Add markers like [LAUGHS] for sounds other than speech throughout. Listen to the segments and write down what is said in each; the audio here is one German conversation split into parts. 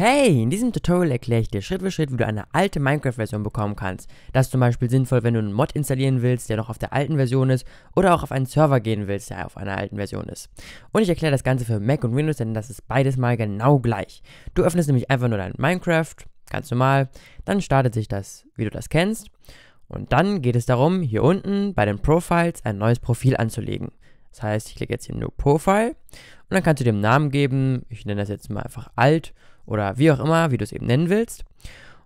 Hey, in diesem Tutorial erkläre ich dir Schritt für Schritt, wie du eine alte Minecraft-Version bekommen kannst. Das ist zum Beispiel sinnvoll, wenn du einen Mod installieren willst, der noch auf der alten Version ist, oder auch auf einen Server gehen willst, der auf einer alten Version ist. Und ich erkläre das Ganze für Mac und Windows, denn das ist beides mal genau gleich. Du öffnest nämlich einfach nur dein Minecraft, ganz normal, dann startet sich das, wie du das kennst. Und dann geht es darum, hier unten bei den Profiles ein neues Profil anzulegen. Das heißt, ich klicke jetzt hier New Profile und dann kannst du dem Namen geben. Ich nenne das jetzt mal einfach alt oder wie auch immer, wie du es eben nennen willst.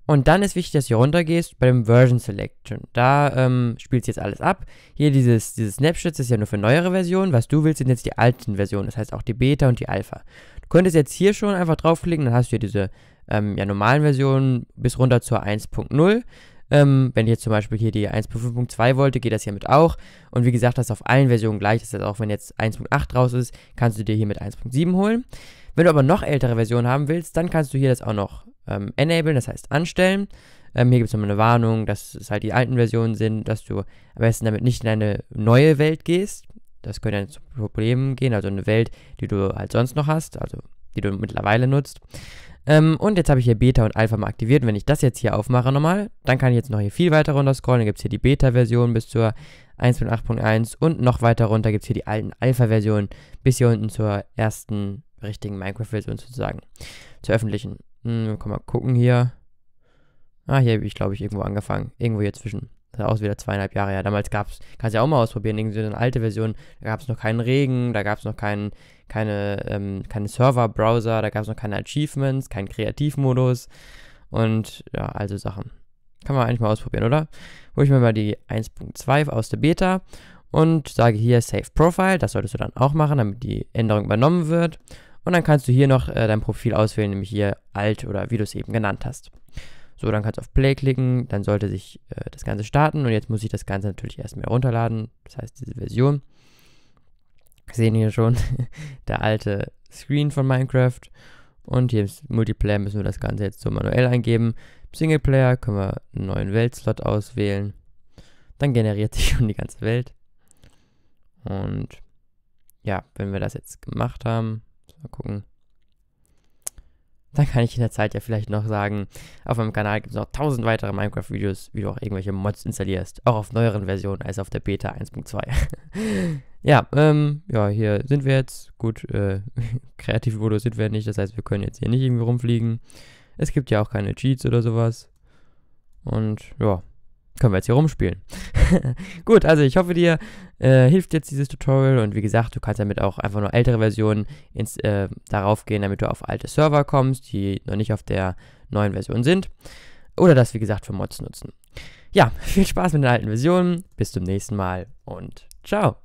Und dann ist wichtig, dass du hier runter gehst bei dem Version Selection. Da ähm, du jetzt alles ab. Hier dieses, dieses Snapshots ist ja nur für neuere Versionen. Was du willst, sind jetzt die alten Versionen. Das heißt auch die Beta und die Alpha. Du könntest jetzt hier schon einfach draufklicken, dann hast du hier diese ähm, ja, normalen Versionen bis runter zur 1.0. Ähm, wenn ich jetzt zum Beispiel hier die 1.5.2 wollte, geht das hiermit auch. Und wie gesagt, das ist auf allen Versionen gleich. Das heißt, auch wenn jetzt 1.8 raus ist, kannst du dir hier mit 1.7 holen. Wenn du aber noch ältere Versionen haben willst, dann kannst du hier das auch noch ähm, enablen, das heißt anstellen. Ähm, hier gibt es nochmal eine Warnung, dass es halt die alten Versionen sind, dass du am besten damit nicht in eine neue Welt gehst. Das könnte dann zu Problemen gehen, also eine Welt, die du halt sonst noch hast, also die du mittlerweile nutzt. Ähm, und jetzt habe ich hier Beta und Alpha mal aktiviert. Und wenn ich das jetzt hier aufmache nochmal, dann kann ich jetzt noch hier viel weiter runter scrollen. Dann gibt es hier die Beta-Version bis zur 1.8.1 und noch weiter runter gibt es hier die alten Alpha-Versionen bis hier unten zur ersten richtigen Minecraft-Version sozusagen. Zur öffentlichen. Hm, komm mal gucken hier. Ah, hier habe ich, glaube ich, irgendwo angefangen. Irgendwo hier zwischen. Das ist auch wieder zweieinhalb Jahre her. Damals gab es, kannst du ja auch mal ausprobieren, irgendwie so eine alte Version, da gab es noch keinen Regen, da gab es noch keinen, keine, ähm, keine Server-Browser, da gab es noch keine Achievements, keinen Kreativmodus und ja, also Sachen. Kann man eigentlich mal ausprobieren, oder? Hol ich mir mal die 1.2 aus der Beta und sage hier Save Profile, das solltest du dann auch machen, damit die Änderung übernommen wird. Und dann kannst du hier noch äh, dein Profil auswählen, nämlich hier alt oder wie du es eben genannt hast. So, dann kannst du auf Play klicken, dann sollte sich äh, das Ganze starten und jetzt muss ich das Ganze natürlich erstmal runterladen, das heißt diese Version. Sehen hier schon [LAUGHS] der alte Screen von Minecraft und hier ist Multiplayer, müssen wir das Ganze jetzt so manuell eingeben. Singleplayer können wir einen neuen Weltslot auswählen. Dann generiert sich [LAUGHS] schon die ganze Welt. Und ja, wenn wir das jetzt gemacht haben, mal gucken dann kann ich in der Zeit ja vielleicht noch sagen, auf meinem Kanal gibt es noch tausend weitere Minecraft-Videos, wie du auch irgendwelche Mods installierst, auch auf neueren Versionen als auf der Beta 1.2. [LAUGHS] ja, ähm, ja, hier sind wir jetzt. Gut, äh, [LAUGHS] kreativ Modus sind wir nicht, das heißt, wir können jetzt hier nicht irgendwie rumfliegen. Es gibt ja auch keine Cheats oder sowas. Und ja, können wir jetzt hier rumspielen. [LAUGHS] Gut, also ich hoffe, dir äh, hilft jetzt dieses Tutorial und wie gesagt, du kannst damit auch einfach nur ältere Versionen ins, äh, darauf gehen, damit du auf alte Server kommst, die noch nicht auf der neuen Version sind. Oder das, wie gesagt, für Mods nutzen. Ja, [LAUGHS] viel Spaß mit den alten Versionen, bis zum nächsten Mal und ciao!